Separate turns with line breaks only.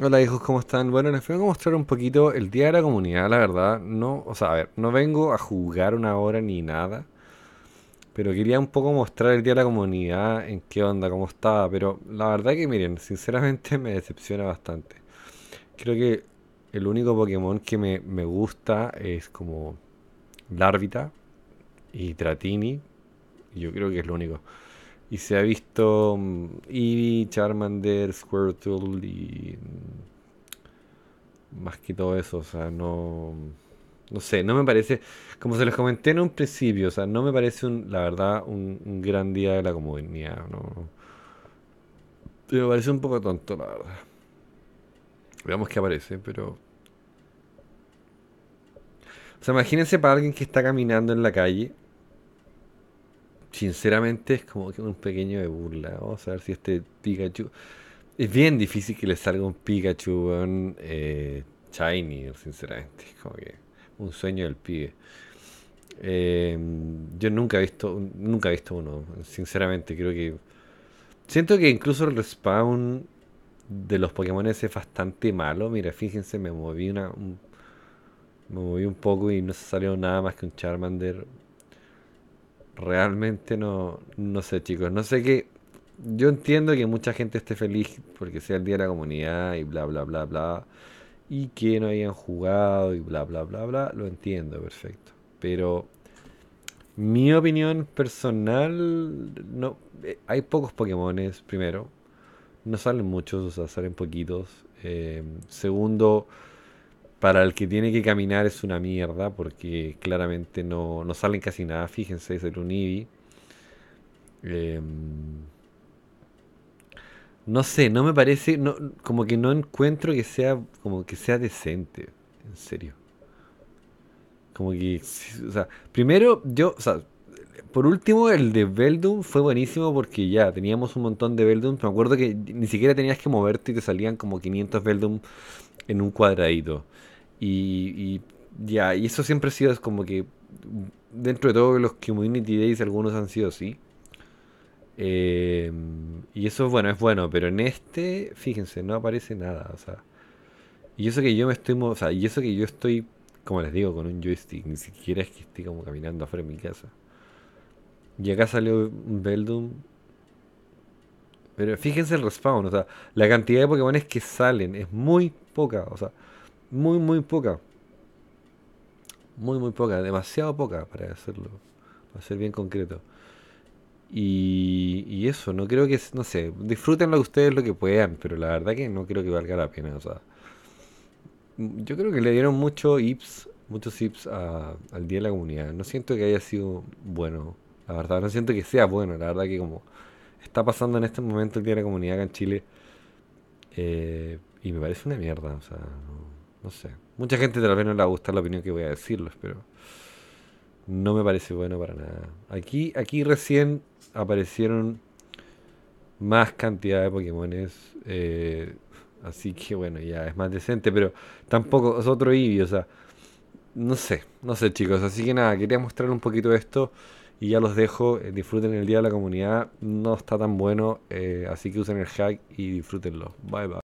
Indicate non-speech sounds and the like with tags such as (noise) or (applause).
Hola hijos, ¿cómo están? Bueno, les vengo a mostrar un poquito el Día de la Comunidad, la verdad. No, o sea, a ver, no vengo a jugar una hora ni nada. Pero quería un poco mostrar el Día de la Comunidad, en qué onda, cómo estaba. Pero la verdad que miren, sinceramente (laughs) me decepciona bastante. Creo que el único Pokémon que me, gusta es como Larvita y Tratini. Yo creo que es lo único. Y se ha visto mm, Eevee, Charmander, Squirtle y más que todo eso, o sea, no... No sé, no me parece, como se los comenté en un principio, o sea, no me parece, la verdad, un, gran día de la comunidad, ¿no? Me parece un poco tonto, la verdad. Veamos qué aparece, pero... O sea, imagínense para alguien que está caminando en la calle. Sinceramente es como que un pequeño de burla. Vamos a ver si este Pikachu... Es bien difícil que le salga un Pikachu, un eh, Shiny, sinceramente. Como que un sueño del pibe. Em, yo nunca he visto nunca he visto uno, sinceramente. Creo que. Siento que incluso el respawn de los Pokémon es bastante malo. Mira, fíjense, me moví una, un, me moví un poco y no se salió nada más que un Charmander. Realmente no, no sé, chicos. No sé qué, yo entiendo que mucha gente esté feliz porque sea el Día de la Comunidad y bla, bla, bla, bla, y que no hayan jugado y bla, bla, bla, bla, lo entiendo, perfecto. Pero mi opinión personal, no, eh, hay pocos Pokémones, primero, no salen muchos, o sea, salen poquitos. Eh, segundo, para el que tiene que caminar es una mierda, porque claramente no, no salen casi nada, fíjense, es el Unibi Eh, no sé, no me parece, no, como que no encuentro que sea, como que sea decente, en serio. Como que, o sea, primero yo, o sea, por último el de Veldum fue buenísimo porque ya teníamos un montón de Veldum, me acuerdo que ni siquiera tenías que moverte y te salían como 500 Veldum en un cuadradito. Y, y ya, y eso siempre ha sido como que dentro de todo los Community Days algunos han sido así. Eh, y eso, es bueno, es bueno, pero en este, fíjense, no aparece nada, o sea. Y eso que yo me estoy, o sea, y eso que yo estoy, como les digo, con un joystick, ni siquiera es que estoy como caminando afuera de mi casa. Y acá salió Beldum. Pero fíjense el respawn, o sea, la cantidad de Pokémones que salen es muy poca, o sea, muy, muy poca. Muy, muy poca, demasiado poca para hacerlo, para ser bien concreto. Y, eso, no creo que, no sé, disfrútenlo ustedes lo que puedan, pero la verdad que no creo que valga la pena. O sea, mm, yo creo que le dieron mucho ips, muchos hips al Día de la Comunidad. No siento que haya sido bueno, la verdad, no siento que sea bueno. La verdad que como está pasando en este momento el Día de la Comunidad en Chile, eh, y me parece una mierda, o sea, no, sé. Mucha gente tal vez no le va a la opinión que voy a decirles, pero no me parece bueno para nada. Aquí, aquí recién aparecieron más cantidad de Pokémones. Eh, así que bueno, ya es más decente, pero tampoco es otro Eevee, o sea, no sé, no sé chicos. Así que nada, quería mostrar un poquito esto y ya los dejo. Eh, disfruten el día de la comunidad, no está tan bueno, eh, así que usen el hack y disfrútenlo. Bye bye.